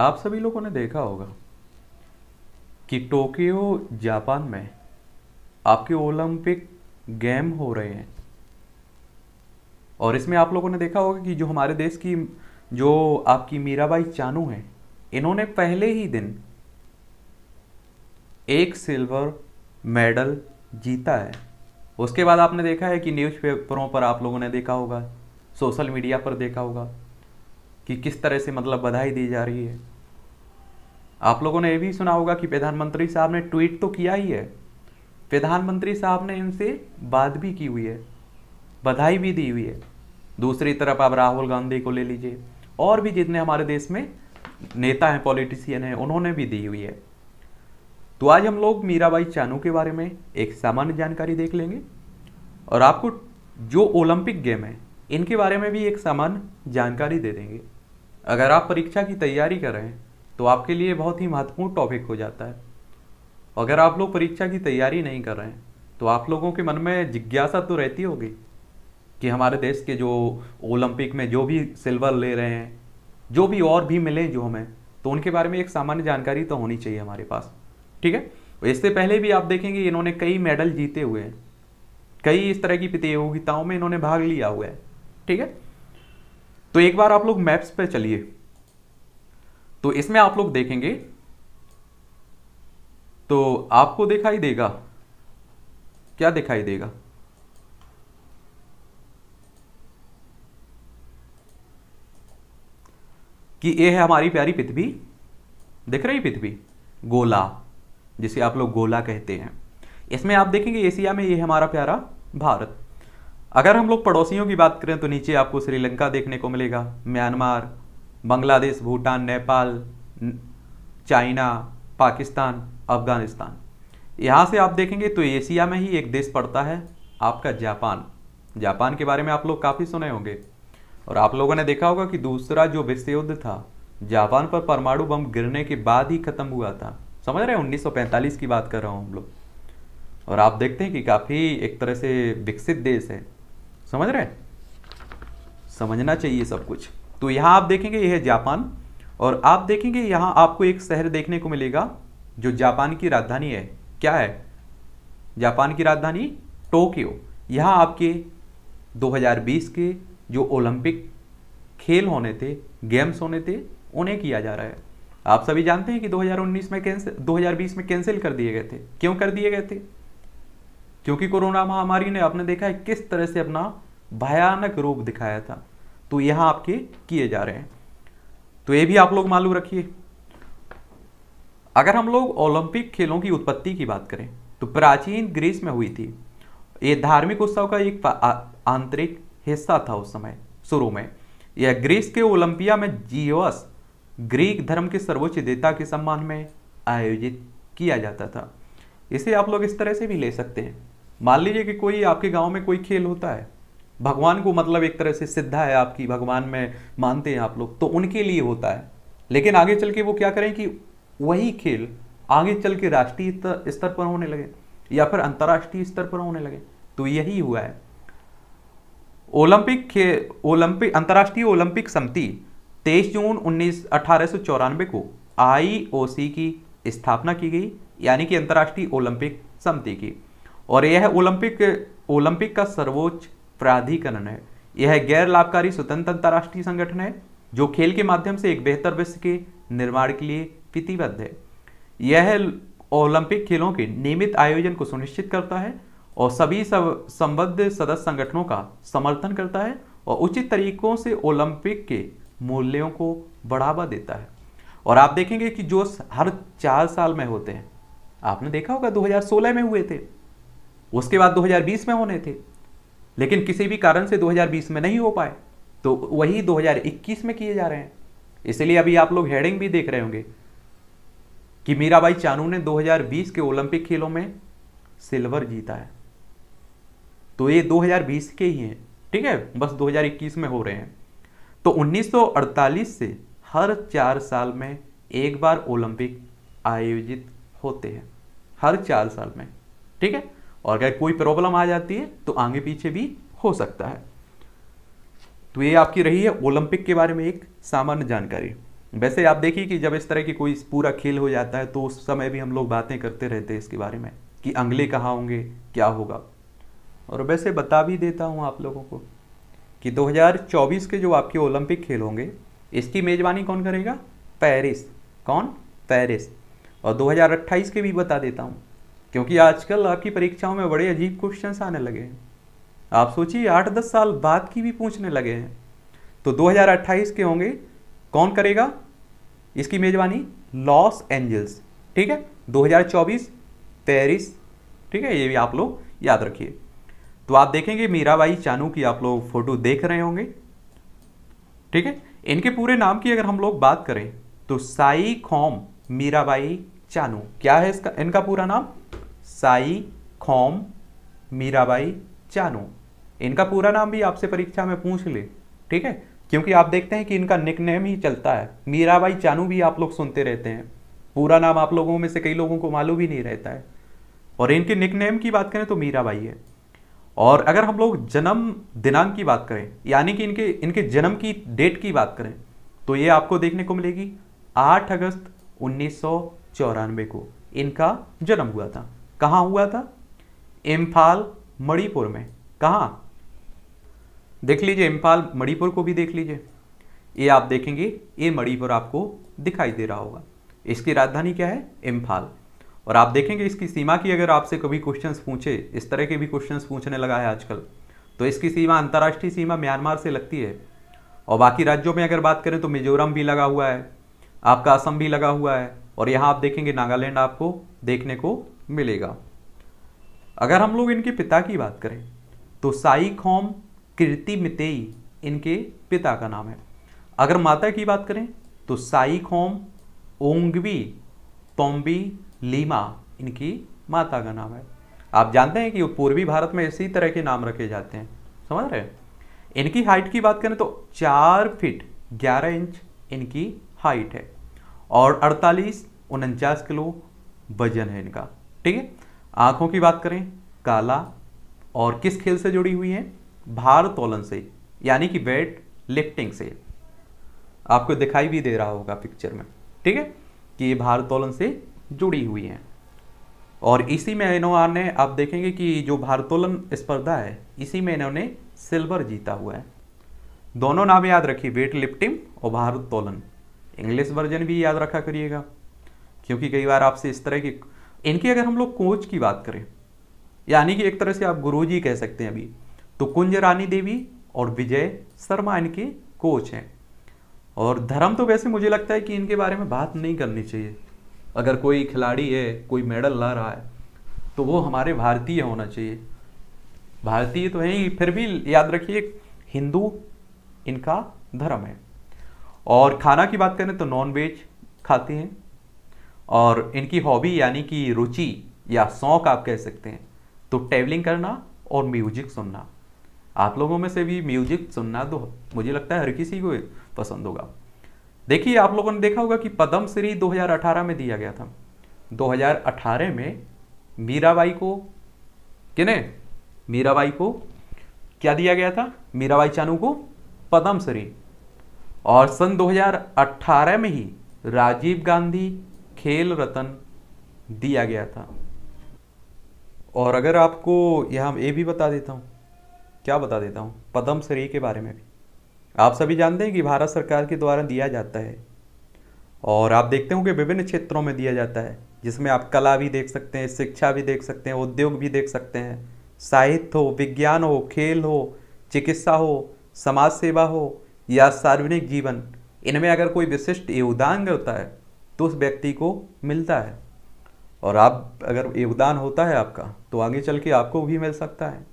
आप सभी लोगों ने देखा होगा कि टोक्यो जापान में आपके ओलंपिक गेम हो रहे हैं और इसमें आप लोगों ने देखा होगा कि जो हमारे देश की जो आपकी मीराबाई चानू हैं इन्होंने पहले ही दिन एक सिल्वर मेडल जीता है उसके बाद आपने देखा है कि न्यूज़पेपरों पर आप लोगों ने देखा होगा सोशल मीडिया पर देखा होगा कि किस तरह से मतलब बधाई दी जा रही है आप लोगों ने यह भी सुना होगा कि प्रधानमंत्री साहब ने ट्वीट तो किया ही है प्रधानमंत्री साहब ने इनसे बात भी की हुई है बधाई भी दी हुई है दूसरी तरफ आप राहुल गांधी को ले लीजिए और भी जितने हमारे देश में नेता हैं पॉलिटिशियन हैं उन्होंने भी दी हुई है तो आज हम लोग मीराबाई चानू के बारे में एक सामान्य जानकारी देख लेंगे और आपको जो ओलंपिक गेम है इनके बारे में भी एक सामान्य जानकारी दे देंगे अगर आप परीक्षा की तैयारी कर रहे हैं तो आपके लिए बहुत ही महत्वपूर्ण टॉपिक हो जाता है अगर आप लोग परीक्षा की तैयारी नहीं कर रहे हैं तो आप लोगों के मन में जिज्ञासा तो रहती होगी कि हमारे देश के जो ओलंपिक में जो भी सिल्वर ले रहे हैं जो भी और भी मिले जो हमें तो उनके बारे में एक सामान्य जानकारी तो होनी चाहिए हमारे पास ठीक है तो इससे पहले भी आप देखेंगे इन्होंने कई मेडल जीते हुए हैं कई इस तरह की प्रतियोगिताओं में इन्होंने भाग लिया हुआ है ठीक है तो एक बार आप लोग मैप्स पे चलिए तो इसमें आप लोग देखेंगे तो आपको दिखाई देगा क्या दिखाई देगा कि ये है हमारी प्यारी पृथ्वी दिख रही पृथ्वी गोला जिसे आप लोग गोला कहते हैं इसमें आप देखेंगे एशिया में ये हमारा प्यारा भारत अगर हम लोग पड़ोसियों की बात करें तो नीचे आपको श्रीलंका देखने को मिलेगा म्यांमार बांग्लादेश भूटान नेपाल चाइना पाकिस्तान अफगानिस्तान यहाँ से आप देखेंगे तो एशिया में ही एक देश पड़ता है आपका जापान जापान के बारे में आप लोग काफ़ी सुने होंगे और आप लोगों ने देखा होगा कि दूसरा जो विश्व युद्ध था जापान पर परमाणु बम गिरने के बाद ही खत्म हुआ था समझ रहे हैं 1945 की बात कर रहा हूँ हम लोग और आप देखते हैं कि काफ़ी एक तरह से विकसित देश है समझ रहे समझना चाहिए सब कुछ तो यहां आप देखेंगे यह है जापान और आप देखेंगे यहां आपको एक शहर देखने को मिलेगा जो जापान की राजधानी है क्या है जापान की राजधानी टोक्यो यहां आपके 2020 के जो ओलंपिक खेल होने थे गेम्स होने थे उन्हें किया जा रहा है आप सभी जानते हैं कि 2019 में कैंसिल 2020 में कैंसिल कर दिए गए थे क्यों कर दिए गए थे क्योंकि कोरोना महामारी ने आपने देखा है किस तरह से अपना भयानक रूप दिखाया था तो यहां आपके किए जा रहे हैं तो ये भी आप लोग मालूम रखिए अगर हम लोग ओलंपिक खेलों की उत्पत्ति की बात करें तो प्राचीन ग्रीस में हुई थी ये धार्मिक उत्सव का एक आंतरिक हिस्सा था उस समय शुरू में यह ग्रीस के ओलंपिया में जीवस ग्रीक धर्म के सर्वोच्च देवता के सम्मान में आयोजित किया जाता था इसे आप लोग इस तरह से भी ले सकते हैं मान लीजिए कि कोई आपके गांव में कोई खेल होता है भगवान को मतलब एक तरह से सिद्धा है आपकी भगवान में मानते हैं आप लोग तो उनके लिए होता है लेकिन आगे चल के वो क्या करें कि वही खेल आगे चल के राष्ट्रीय स्तर पर होने लगे या फिर अंतर्राष्ट्रीय स्तर पर होने लगे तो यही हुआ है ओलंपिक खे ओलंपिक अंतर्राष्ट्रीय ओलंपिक समिति तेईस जून उन्नीस अठारह को आई की स्थापना की गई यानी कि अंतर्राष्ट्रीय ओलंपिक समिति की और यह ओलंपिक ओलंपिक का सर्वोच्च प्राधिकरण है यह गैर लाभकारी स्वतंत्र अंतर्राष्ट्रीय संगठन है जो खेल के माध्यम से एक बेहतर विश्व के निर्माण के लिए प्रतिबद्ध है यह ओलंपिक खेलों के नियमित आयोजन को सुनिश्चित करता है और सभी सब संबद्ध सदस्य संगठनों का समर्थन करता है और उचित तरीकों से ओलंपिक के मूल्यों को बढ़ावा देता है और आप देखेंगे कि जोश हर चार साल में होते हैं आपने देखा होगा 2016 में हुए थे उसके बाद 2020 में होने थे लेकिन किसी भी कारण से 2020 में नहीं हो पाए तो वही 2021 में किए जा रहे हैं इसलिए अभी आप लोग हेडिंग भी देख रहे होंगे कि मीराबाई चानू ने 2020 के ओलंपिक खेलों में सिल्वर जीता है तो ये 2020 के ही हैं ठीक है बस 2021 में हो रहे हैं तो 1948 से हर चार साल में एक बार ओलंपिक आयोजित होते हैं हर चार साल में ठीक है और अगर कोई प्रॉब्लम आ जाती है तो आगे पीछे भी हो सकता है तो ये आपकी रही है ओलंपिक के बारे में एक सामान्य जानकारी वैसे आप देखिए कि जब इस तरह की कोई पूरा खेल हो जाता है तो उस समय भी हम लोग बातें करते रहते हैं इसके बारे में कि अंगले कहाँ होंगे क्या होगा और वैसे बता भी देता हूँ आप लोगों को कि 2024 के जो आपके ओलंपिक खेल होंगे इसकी मेज़बानी कौन करेगा पेरिस कौन पेरिस और 2028 के भी बता देता हूँ क्योंकि आजकल आपकी परीक्षाओं में बड़े अजीब क्वेश्चन आने लगे हैं आप सोचिए आठ दस साल बाद की भी पूछने लगे हैं तो 2028 के होंगे कौन करेगा इसकी मेजबानी लॉस एंजल्स ठीक है 2024 पेरिस ठीक है ये भी आप लोग याद रखिए तो आप देखेंगे मीराबाई चानू की आप लोग फोटो देख रहे होंगे ठीक है इनके पूरे नाम की अगर हम लोग बात करें तो साई खॉम मीराबाई चानू क्या है इसका इनका पूरा नाम साई खोम मीराबाई चानू इनका पूरा नाम भी आपसे परीक्षा में पूछ ले ठीक है क्योंकि आप देखते हैं कि इनका निकनेम ही चलता है मीराबाई चानू भी आप लोग सुनते रहते हैं पूरा नाम आप लोगों में से कई लोगों को मालूम ही नहीं रहता है और इनके निकनेम की बात करें तो मीराबाई है और अगर हम लोग जन्म दिनांक की बात करें यानी कि इनके इनके जन्म की डेट की बात करें तो ये आपको देखने को मिलेगी आठ अगस्त उन्नीस को इनका जन्म हुआ था कहाँ हुआ था इम्फाल मणिपुर में कहा देख लीजिए इम्फाल मणिपुर को भी देख लीजिए ये आप देखेंगे ये मणिपुर आपको दिखाई दे रहा होगा इसकी राजधानी क्या है इम्फाल और आप देखेंगे इसकी सीमा की अगर आपसे कभी क्वेश्चन पूछे इस तरह के भी क्वेश्चन पूछने लगा है आजकल तो इसकी सीमा अंतर्राष्ट्रीय सीमा म्यांमार से लगती है और बाकी राज्यों में अगर बात करें तो मिजोरम भी लगा हुआ है आपका असम भी लगा हुआ है और यहाँ आप देखेंगे नागालैंड आपको देखने को मिलेगा अगर हम लोग इनके पिता की बात करें तो साई खोम कीर्ति मितेई इनके पिता का नाम है अगर माता की बात करें तो साई खोम ओंगवी तोम्बी लीमा इनकी माता का नाम है आप जानते हैं कि वो पूर्वी भारत में इसी तरह के नाम रखे जाते हैं समझ रहे हैं इनकी हाइट की बात करें तो चार फीट ग्यारह इंच इनकी हाइट है और अड़तालीस उनचास किलो वजन है इनका ठीक है आंखों की बात करें काला और किस खेल से जुड़ी हुई है भारतोलन से यानी कि वेट लिफ्टिंग से आपको दिखाई भी दे रहा होगा पिक्चर में ठीक है कि ये भारोत्तोलन से जुड़ी हुई है और इसी में इन्होंने ने आप देखेंगे कि जो भारतोलन स्पर्धा है इसी में इन्होंने सिल्वर जीता हुआ है दोनों नाम याद रखिए वेट लिफ्टिंग और भारोत्तोलन इंग्लिश वर्जन भी याद रखा करिएगा क्योंकि कई बार आपसे इस तरह के इनकी अगर हम लोग कोच की बात करें यानी कि एक तरह से आप गुरु कह सकते हैं अभी तो कुंज रानी देवी और विजय शर्मा इनके कोच हैं और धर्म तो वैसे मुझे लगता है कि इनके बारे में बात नहीं करनी चाहिए अगर कोई खिलाड़ी है कोई मेडल ला रहा है तो वो हमारे भारतीय होना चाहिए भारतीय तो है ही फिर भी याद रखिए हिंदू इनका धर्म है और खाना की बात करें तो नॉन वेज खाते हैं और इनकी हॉबी यानी कि रुचि या शौक आप कह सकते हैं तो ट्रैवलिंग करना और म्यूजिक सुनना आप लोगों में से भी म्यूजिक सुनना तो मुझे लगता है हर किसी को पसंद होगा देखिए आप लोगों ने देखा होगा कि पद्म श्री 2018 में दिया गया था 2018 में मीराबाई को किने मीराबाई को क्या दिया गया था मीराबाई चानू को पद्म श्री और सन 2018 में ही राजीव गांधी खेल रत्न दिया गया था और अगर आपको यह ये भी बता देता हूँ क्या बता देता हूँ पद्म श्री के बारे में भी आप सभी जानते हैं कि भारत सरकार के द्वारा दिया जाता है और आप देखते हो कि विभिन्न क्षेत्रों में दिया जाता है जिसमें आप कला भी देख सकते हैं शिक्षा भी देख सकते हैं उद्योग भी देख सकते हैं साहित्य हो विज्ञान हो खेल हो चिकित्सा हो समाज सेवा हो या सार्वजनिक जीवन इनमें अगर कोई विशिष्ट योगदान करता है तो उस व्यक्ति को मिलता है और आप अगर योगदान होता है आपका तो आगे चल के आपको भी मिल सकता है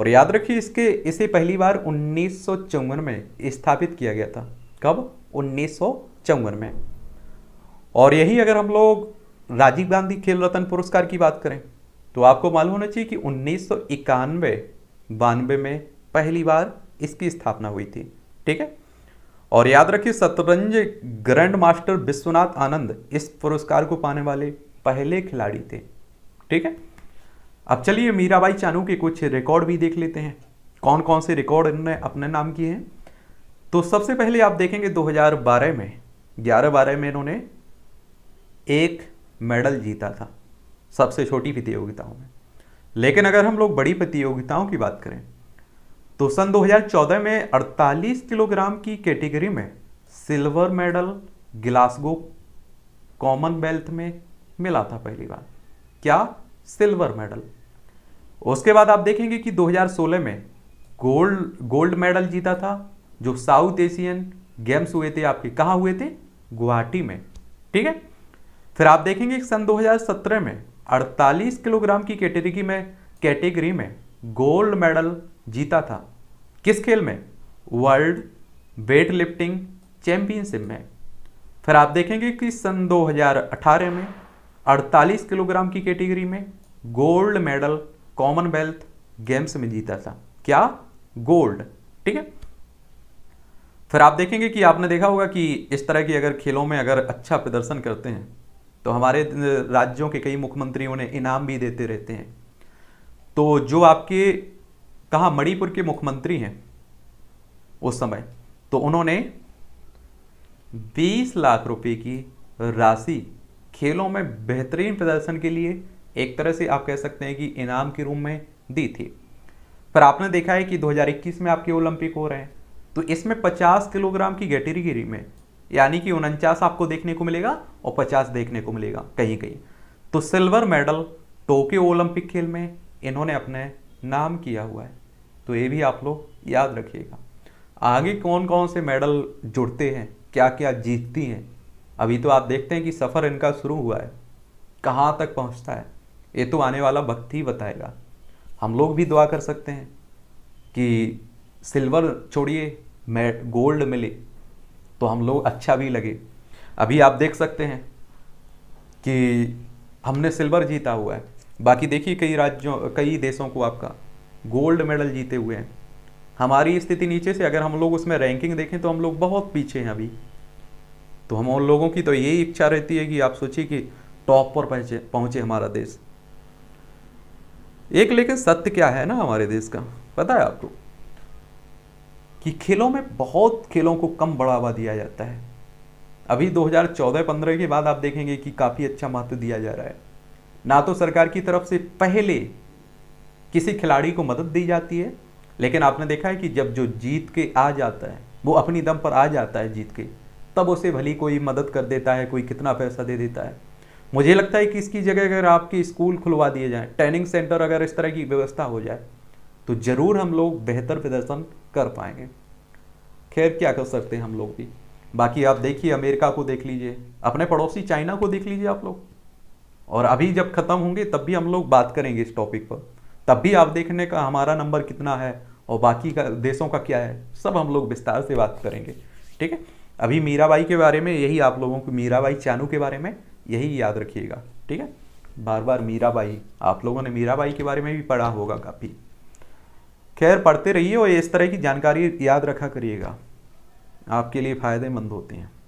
और याद रखिए इसके इसे पहली बार उन्नीस में स्थापित किया गया था कब उन्नीस में और यही अगर हम लोग राजीव गांधी खेल रत्न पुरस्कार की बात करें तो आपको मालूम होना चाहिए कि उन्नीस सौ में पहली बार इसकी स्थापना हुई थी ठीक है और याद रखिए शतरंज ग्रैंड मास्टर विश्वनाथ आनंद इस पुरस्कार को पाने वाले पहले खिलाड़ी थे ठीक है अब चलिए मीराबाई चानू के कुछ रिकॉर्ड भी देख लेते हैं कौन कौन से रिकॉर्ड इन्होंने अपने नाम किए हैं तो सबसे पहले आप देखेंगे 2012 में 11 बारह में इन्होंने एक मेडल जीता था सबसे छोटी प्रतियोगिताओं में लेकिन अगर हम लोग बड़ी प्रतियोगिताओं की बात करें तो सन 2014 में 48 किलोग्राम की कैटेगरी में सिल्वर मेडल गिलासगो कॉमनवेल्थ में मिला था पहली बार क्या सिल्वर मेडल उसके बाद आप देखेंगे कि 2016 में गोल्ड गोल्ड मेडल जीता था जो साउथ एशियन गेम्स हुए थे आपके कहाँ हुए थे गुवाहाटी में ठीक है फिर आप देखेंगे कि सन 2017 में 48 किलोग्राम की कैटेगरी में कैटेगरी में गोल्ड मेडल जीता था किस खेल में वर्ल्ड वेट लिफ्टिंग चैंपियनशिप में फिर आप देखेंगे कि सन 2018 में 48 किलोग्राम की कैटेगरी में गोल्ड मेडल कॉमनवेल्थ गेम्स में जीता था क्या गोल्ड ठीक है फिर आप देखेंगे कि आपने देखा होगा कि इस तरह की अगर खेलों में अगर अच्छा प्रदर्शन करते हैं तो हमारे राज्यों के कई मुख्यमंत्री उन्हें इनाम भी देते रहते हैं तो जो आपके कहा मणिपुर के मुख्यमंत्री हैं उस समय तो उन्होंने 20 लाख रुपए की राशि खेलों में बेहतरीन प्रदर्शन के लिए एक तरह से आप कह सकते हैं कि इनाम के रूप में दी थी पर आपने देखा है कि 2021 में आपके ओलंपिक हो रहे हैं तो इसमें 50 किलोग्राम की कैटेगरी में यानी कि उनचास आपको देखने को मिलेगा और 50 देखने को मिलेगा कहीं कहीं तो सिल्वर मेडल टोक्यो ओलंपिक खेल में इन्होंने अपने नाम किया हुआ है तो ये भी आप लोग याद रखिएगा आगे कौन कौन से मेडल जुड़ते हैं क्या क्या जीतती हैं अभी तो आप देखते हैं कि सफ़र इनका शुरू हुआ है कहाँ तक पहुँचता है ये तो आने वाला वक्त ही बताएगा हम लोग भी दुआ कर सकते हैं कि सिल्वर छोड़िए गोल्ड मिले तो हम लोग अच्छा भी लगे अभी आप देख सकते हैं कि हमने सिल्वर जीता हुआ है बाकी देखिए कई राज्यों कई देशों को आपका गोल्ड मेडल जीते हुए हैं हमारी स्थिति नीचे से अगर हम लोग उसमें रैंकिंग देखें तो हम लोग बहुत पीछे हैं अभी तो हम उन लोगों की तो यही इच्छा रहती है कि आप सोचिए कि टॉप पर पहुंचे पहुंचे हमारा देश एक लेकिन सत्य क्या है ना हमारे देश का पता है आपको कि खेलों में बहुत खेलों को कम बढ़ावा दिया जाता है अभी 2014-15 के बाद आप देखेंगे कि काफ़ी अच्छा महत्व दिया जा रहा है ना तो सरकार की तरफ से पहले किसी खिलाड़ी को मदद दी जाती है लेकिन आपने देखा है कि जब जो जीत के आ जाता है वो अपनी दम पर आ जाता है जीत के तब उसे भली कोई मदद कर देता है कोई कितना पैसा दे देता है मुझे लगता है कि इसकी जगह अगर आपके स्कूल खुलवा दिए जाएं ट्रेनिंग सेंटर अगर इस तरह की व्यवस्था हो जाए तो ज़रूर हम लोग बेहतर प्रदर्शन कर पाएंगे खैर क्या कर सकते हैं हम लोग भी बाकी आप देखिए अमेरिका को देख लीजिए अपने पड़ोसी चाइना को देख लीजिए आप लोग और अभी जब ख़त्म होंगे तब भी हम लोग बात करेंगे इस टॉपिक पर तब भी आप देखने का हमारा नंबर कितना है और बाकी का देशों का क्या है सब हम लोग विस्तार से बात करेंगे ठीक है अभी मीराबाई के बारे में यही आप लोगों को मीराबाई चानू के बारे में यही याद रखिएगा ठीक है बार बार मीराबाई आप लोगों ने मीराबाई के बारे में भी पढ़ा होगा काफ़ी खैर पढ़ते रहिए और इस तरह की जानकारी याद रखा करिएगा आपके लिए फ़ायदेमंद होती हैं